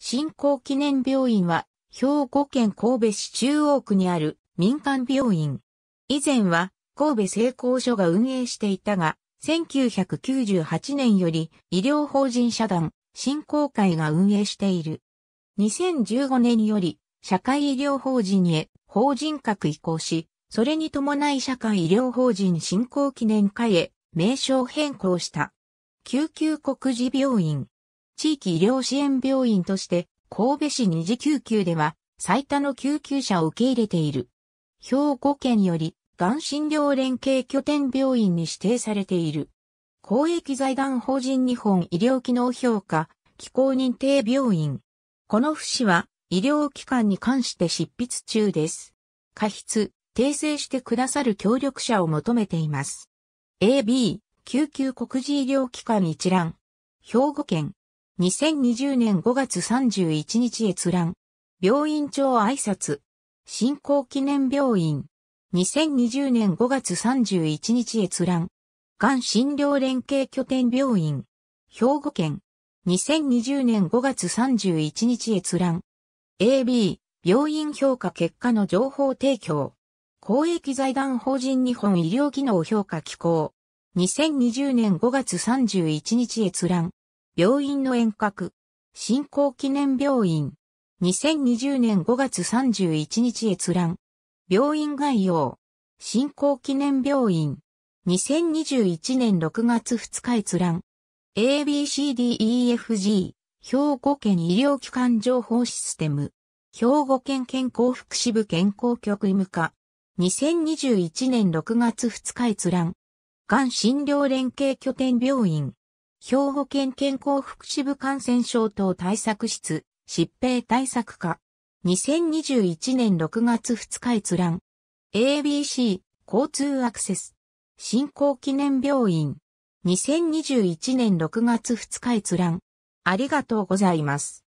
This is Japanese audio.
振興記念病院は、兵庫県神戸市中央区にある民間病院。以前は、神戸製鋼所が運営していたが、1998年より医療法人社団、振興会が運営している。2015年より、社会医療法人へ法人格移行し、それに伴い社会医療法人振興記念会へ名称変更した。救急国事病院。地域医療支援病院として、神戸市二次救急では、最多の救急車を受け入れている。兵庫県より、がん診療連携拠点病院に指定されている。公益財団法人日本医療機能評価、機構認定病院。この府市は、医療機関に関して執筆中です。過失、訂正してくださる協力者を求めています。AB、救急国事医療機関一覧。兵庫県、2020年5月31日閲覧。病院長挨拶。振興記念病院。2020年5月31日閲覧。がん診療連携拠点病院。兵庫県。2020年5月31日閲覧。AB、病院評価結果の情報提供。公益財団法人日本医療機能評価機構。2020年5月31日閲覧。病院の遠隔、新興記念病院、2020年5月31日閲覧、病院概要、新興記念病院、2021年6月2日閲覧、ABCDEFG、兵庫県医療機関情報システム、兵庫県健康福祉部健康局医務課、2021年6月2日閲覧、がん診療連携拠点病院、兵庫県健康福祉部感染症等対策室、疾病対策課。2021年6月2日閲覧。ABC、交通アクセス。振興記念病院。2021年6月2日閲覧。ありがとうございます。